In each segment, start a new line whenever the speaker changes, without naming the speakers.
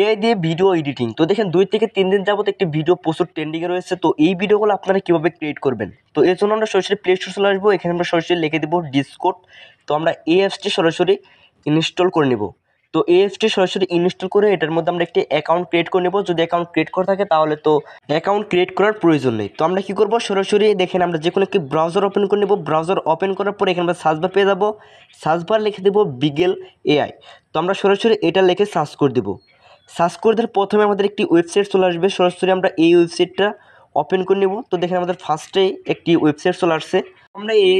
AI দিয়ে video editing তো দেখেন দুই থেকে তিন দিন যাবত একটি ভিডিও প্রচুর ট্রেন্ডিংয়ে রয়েছে তো এই ভিডিওগুলো আপনারা কীভাবে ক্রিয়েট করবেন তো এর জন্য আমরা সরাসরি প্লে স্টোর চলে আসবো এখানে আমরা সরাসরি লিখে দেবো ডিসকোড তো আমরা এএফটি সরাসরি ইনস্টল করে নেব তো এএফটি সরাসরি ইনস্টল করে এটার মধ্যে আমরা একটি অ্যাকাউন্ট ক্রিয়েট করে নেব যদি অ্যাকাউন্ট ক্রিয়েট করা থাকে তাহলে তো অ্যাকাউন্ট ক্রিয়েট করার প্রয়োজন নেই তো আমরা কী করবো সরাসরি দেখেন আমরা যে কোনো একটি ব্রাউজার ওপেন করে নেব ব্রাউজার ওপেন করার পরে এখানে আমরা সার্চবার পেয়ে যাবো সার্চবার লিখে দেবো বিগেল এআই তো আমরা সরাসরি এটা লিখে সার্চ করে দেবো সার্চ করে দিলে প্রথমে আমাদের একটি ওয়েবসাইট চলে আসবে সরাসরি আমরা এই ওয়েবসাইটটা ওপেন করে নেব তো দেখেন আমাদের ফার্স্টে একটি ওয়েবসাইট চলে আসছে আমরা এই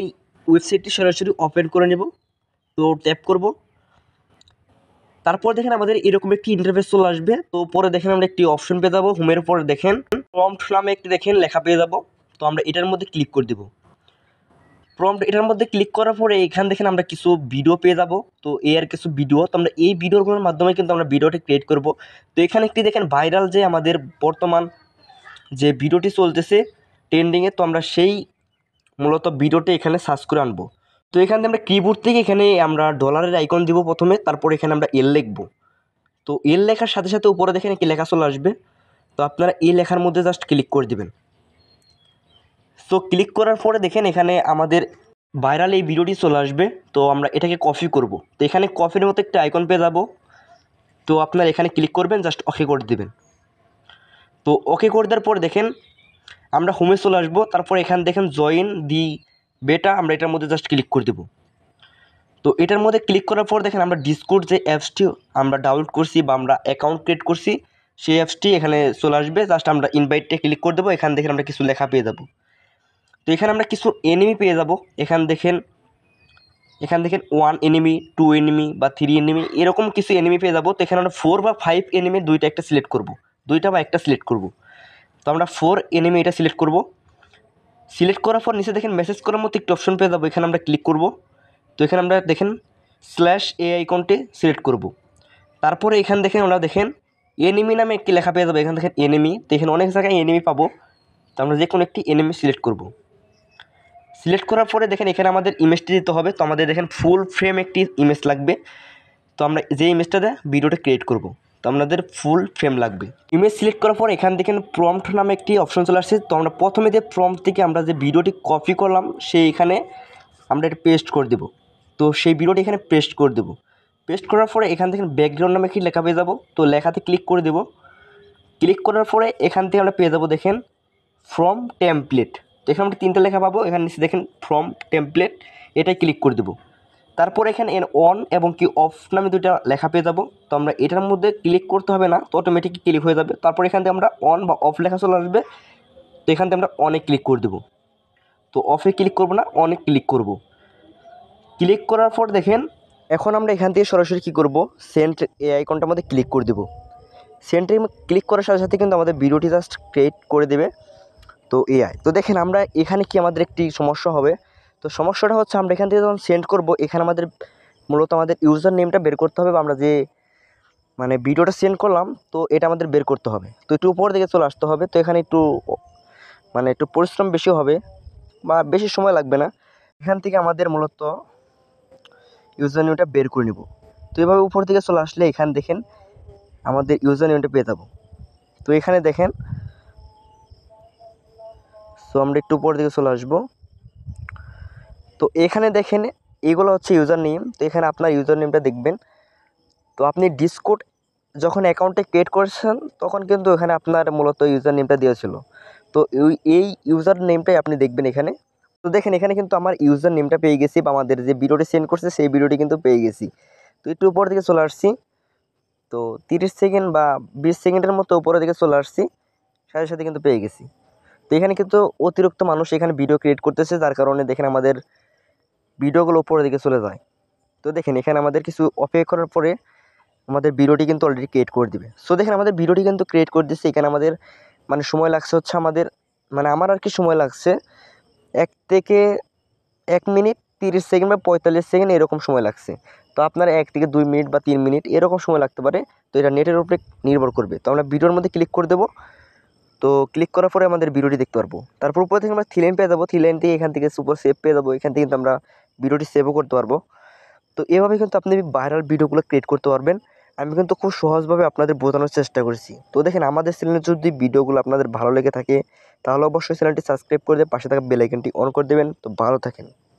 ওয়েবসাইটটি সরাসরি ওপেন করে নেব তো ট্যাপ করব তারপর দেখেন আমাদের এরকম একটি ইন্টারফেস চলে আসবে তো পরে দেখেন আমরা একটি অপশন পেয়ে যাবো হোমের পরে দেখেন প্রম্পট নামে একটি দেখেন লেখা পেয়ে যাবো তো আমরা এটার মধ্যে ক্লিক করে দেবো প্রম্পট এটার মধ্যে ক্লিক করার পরে এখান থেকে আমরা কিছু ভিডিও পেয়ে যাব তো এ আর কিছু ভিডিও তো আমরা এই ভিডিওগুলোর মাধ্যমে কিন্তু আমরা ভিডিওটি ক্রিয়েট করব তো এখানে একটি দেখেন ভাইরাল যে আমাদের বর্তমান যে ভিডিওটি চলতেছে ট্রেন্ডিংয়ে তো আমরা সেই মূলত ভিডিওটি এখানে সার্চ করে আনবো তো এখান থেকে আমরা কিবোর্ড থেকে এখানে আমরা ডলারের আইকন দিব প্রথমে তারপর এখানে আমরা এল লিখব তো এল লেখার সাথে সাথে উপরে দেখেন কি লেখা চলে আসবে তো আপনারা এই লেখার মধ্যে জাস্ট ক্লিক করে দেবেন সো ক্লিক করার পরে দেখেন এখানে আমাদের ভাইরাল এই ভিডিওটি চলে আসবে তো আমরা এটাকে কপি করব তো এখানে কপির মতো একটা আইকন পেয়ে যাব তো আপনার এখানে ক্লিক করবেন জাস্ট ওকে করে দেবেন তো ওকে করে দেওয়ার পর দেখেন আমরা হোমে চলে আসবো তারপর এখানে দেখেন জয়েন দি বেটা আমরা এটার মধ্যে জাস্ট ক্লিক করে দেবো তো এটার মধ্যে ক্লিক করার পর দেখেন আমরা ডিসকোড যে অ্যাপসটি আমরা ডাউনলোড করছি বা আমরা অ্যাকাউন্ট ক্রিয়েট করছি সেই অ্যাপসটি এখানে চলে আসবে জাস্ট আমরা ইনভাইটটা ক্লিক করে দেবো এখান দেখেন আমরা কিছু লেখা পেয়ে যাবো তো এখানে আমরা কিছু এনিমি পেয়ে যাব এখান দেখেন এখান দেখেন ওয়ান এনিমি টু এনিমি বা থ্রি এনিমি এরকম কিছু এনিমি পেয়ে যাব তো এখানে আমরা ফোর বা ফাইভ এনিমি দুইটা একটা সিলেক্ট করব দুইটা বা একটা সিলেক্ট করব তো আমরা ফোর এনিমি এটা সিলেক্ট করব সিলেক্ট করার পর নিচে দেখেন মেসেজ করার মতো একটি অপশন পেয়ে যাবো এখানে আমরা ক্লিক করব তো এখানে আমরা দেখেন স্ল্যাশ এ আইকনটি সিলেক্ট করব তারপরে এখান দেখেন আমরা দেখেন এনিমি নামে একটি লেখা পেয়ে যাবো এখান দেখেন এনিমি তো এখানে অনেক জায়গায় এনিমি পাবো তো আমরা যে কোনো একটি এনিমি সিলেক্ট করবো সিলেক্ট করার পরে দেখেন এখানে আমাদের ইমেজটি দিতে হবে তো আমাদের দেখেন ফুল ফ্রেম একটি ইমেজ লাগবে তো আমরা যে দেয় ভিডিওটা ক্রিয়েট করব। তো আপনাদের ফুল ফ্রেম লাগবে ইমেজ সিলেক্ট করার পর এখান থেকে প্রম্পট নামে একটি অপশন চলে আসছে তো আমরা প্রথমে যে প্রম্পট থেকে আমরা যে ভিডিওটি কপি করলাম সেই এখানে আমরা এটা পেস্ট করে দেব তো সেই ভিডিওটি এখানে পেস্ট করে দেব পেস্ট করার পরে এখান থেকে ব্যাকগ্রাউন্ড নামে কি লেখা পেয়ে যাবো তো লেখাতে ক্লিক করে দেব ক্লিক করার পরে এখান থেকে আমরা পেয়ে যাবো দেখেন ফ্রম টেমপ্লেট তো এখানে আমরা তিনটে লেখা পাবো এখানে নিচে দেখেন ফ্রম টেমপ্লেট এটাই ক্লিক করে দেবো তারপর এখানে এর অন এবং কি অফ নামে দুইটা লেখা পেয়ে যাবো তো আমরা এটার মধ্যে ক্লিক করতে হবে না তো অটোমেটিক ক্লিক হয়ে যাবে তারপর এখান থেকে আমরা অন বা অফ লেখা চলে আসবে তো এখান থেকে আমরা অনেক ক্লিক করে দেবো তো অফে ক্লিক করব না অনেক ক্লিক করব। ক্লিক করার পর দেখেন এখন আমরা এখান থেকে সরাসরি কী করব সেন্ট এ আইকনটার মধ্যে ক্লিক করে দেবো সেন্টারে ক্লিক করার সাথে সাথে কিন্তু আমাদের ভিডিওটি জাস্ট ক্রিয়েট করে দেবে তো এআই তো দেখেন আমরা এখানে কি আমাদের একটি সমস্যা হবে তো সমস্যাটা হচ্ছে আমরা এখান থেকে যখন সেন্ড করব এখানে আমাদের মূলত আমাদের ইউজার নেমটা বের করতে হবে বা আমরা যে মানে ভিডিওটা সেন্ড করলাম তো এটা আমাদের বের করতে হবে তো একটু উপর দিকে চলে আসতে হবে তো এখানে একটু মানে একটু পরিশ্রম বেশি হবে বা বেশি সময় লাগবে না এখান থেকে আমাদের মূলত ইউজার নেমটা বের করে নিব তো এভাবে উপর থেকে চলে আসলে এখানে দেখেন আমাদের ইউজার নেমটা পেয়ে যাবো তো এখানে দেখেন সো আমরা একটু উপর দিকে চলে আসবো তো এখানে দেখেন এগুলো হচ্ছে ইউজার নেম তো এখানে আপনার ইউজার নেমটা দেখবেন তো আপনি ডিসকোড যখন অ্যাকাউন্টে ক্রিয়েট করেছেন তখন কিন্তু এখানে আপনার মূলত ইউজার নেমটা দিয়েছিল তো এই ইউজার নেমটাই আপনি দেখবেন এখানে তো দেখেন এখানে কিন্তু আমার ইউজার নেমটা পেয়ে গেছি বা আমাদের যে ভিডিওটি সেন্ড করছে সেই ভিডিওটি কিন্তু পেয়ে গেছি তো একটু উপর দিকে চলে আসছি তো তিরিশ সেকেন্ড বা বিশ সেকেন্ডের মতো উপরের দিকে চলে আসছি সাথে সাথে কিন্তু পেয়ে গেছি এখানে কিন্তু অতিরিক্ত মানুষ এখানে ভিডিও ক্রিয়েট করতেছে যার কারণে দেখেন আমাদের ভিডিওগুলো ওপরের দিকে চলে যায় তো দেখেন এখানে আমাদের কিছু অপেক্ষা করার পরে আমাদের ভিডিওটি কিন্তু অলরেডি ক্রিয়েট করে দিবে সো দেখেন আমাদের ভিডিওটি কিন্তু ক্রিয়েট করে দিচ্ছে এখানে আমাদের মানে সময় লাগছে হচ্ছে আমাদের মানে আমার আর কি সময় লাগছে এক থেকে এক মিনিট তিরিশ সেকেন্ড বা পঁয়তাল্লিশ সেকেন্ড এরকম সময় লাগছে তো আপনার এক থেকে দুই মিনিট বা তিন মিনিট এরকম সময় লাগতে পারে তো এটা নেটের উপরে নির্ভর করবে তো আমরা ভিডিওর মধ্যে ক্লিক করে দেবো তো ক্লিক করার পরে আমাদের ভিডিওটি দেখতে পারবো তারপর উপরে থেকে আমরা থিলেন পেয়ে যাবো থিলেন থেকে এখান থেকে সুপার সেভ পেয়ে যাবো এখান থেকে কিন্তু আমরা ভিডিওটি সেভও করতে পারবো তো এভাবে কিন্তু আপনি ভাইরাল ভিডিওগুলো ক্রিয়েট করতে পারবেন আমি কিন্তু খুব সহজভাবে আপনাদের বোঝানোর চেষ্টা করেছি তো দেখেন আমাদের চ্যানেলে যদি ভিডিওগুলো আপনাদের ভালো লেগে থাকে তাহলে অবশ্যই চ্যানেলটি সাবস্ক্রাইব করে দিয়ে পাশে থাকা বেলাইকনটি অন করে দেবেন তো ভালো থাকেন